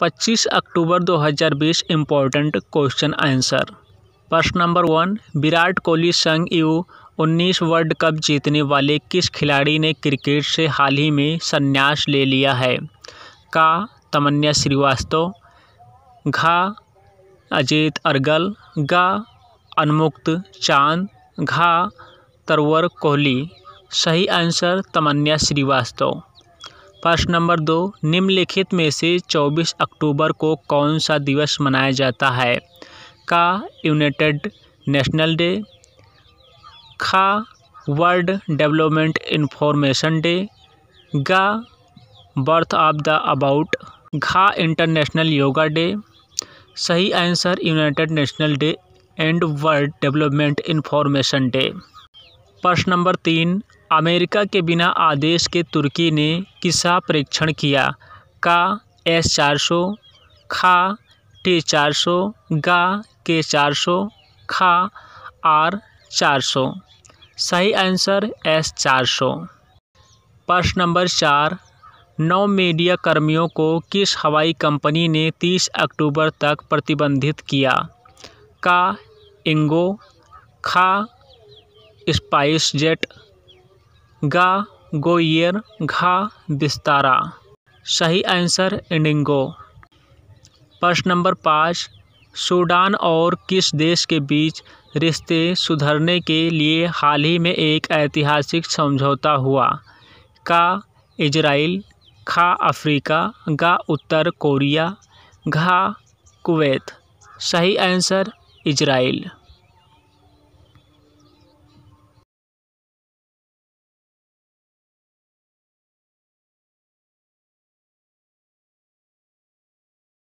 पच्चीस अक्टूबर 2020 important question answer प्रश्न नंबर वन विराट कोहली संग यू उन्नीस वर्ल्ड कप जीतने वाले किस खिलाड़ी ने क्रिकेट से हाल ही में संन्यास ले लिया है का तमन्या श्रीवास्तव घा अजीत अरगल गा अनमुक्त चांद घा तरवर कोहली सही आंसर तमन्या श्रीवास्तव प्रश्न नंबर दो निम्नलिखित में से 24 अक्टूबर को कौन सा दिवस मनाया जाता है का यूनाइटेड नेशनल डे खा वर्ल्ड डेवलपमेंट इन्फॉर्मेशन डे गा बर्थ ऑफ द अबाउट घा इंटरनेशनल योगा डे सही answer United National Day and World Development Information Day प्रश्न नंबर तीन अमेरिका के बिना आदेश के तुर्की ने किसा परीक्षण किया का एस चार सौ खा टी चार सौ गा के चार सौ खा आर चार सौ सही आंसर एस चार सौ प्रश्न नंबर चार नौ मीडिया कर्मियों को किस हवाई कंपनी ने 30 अक्टूबर तक प्रतिबंधित किया का इंगो खा स्पाइस जेट गा गोइयर घा बिस्तारा सही आंसर इंडिंगो प्रश्न नंबर पाँच सूडान और किस देश के बीच रिश्ते सुधरने के लिए हाल ही में एक ऐतिहासिक समझौता हुआ का इजराइल खा अफ्रीका गा उत्तर कोरिया घा कुवैत सही आंसर इजराइल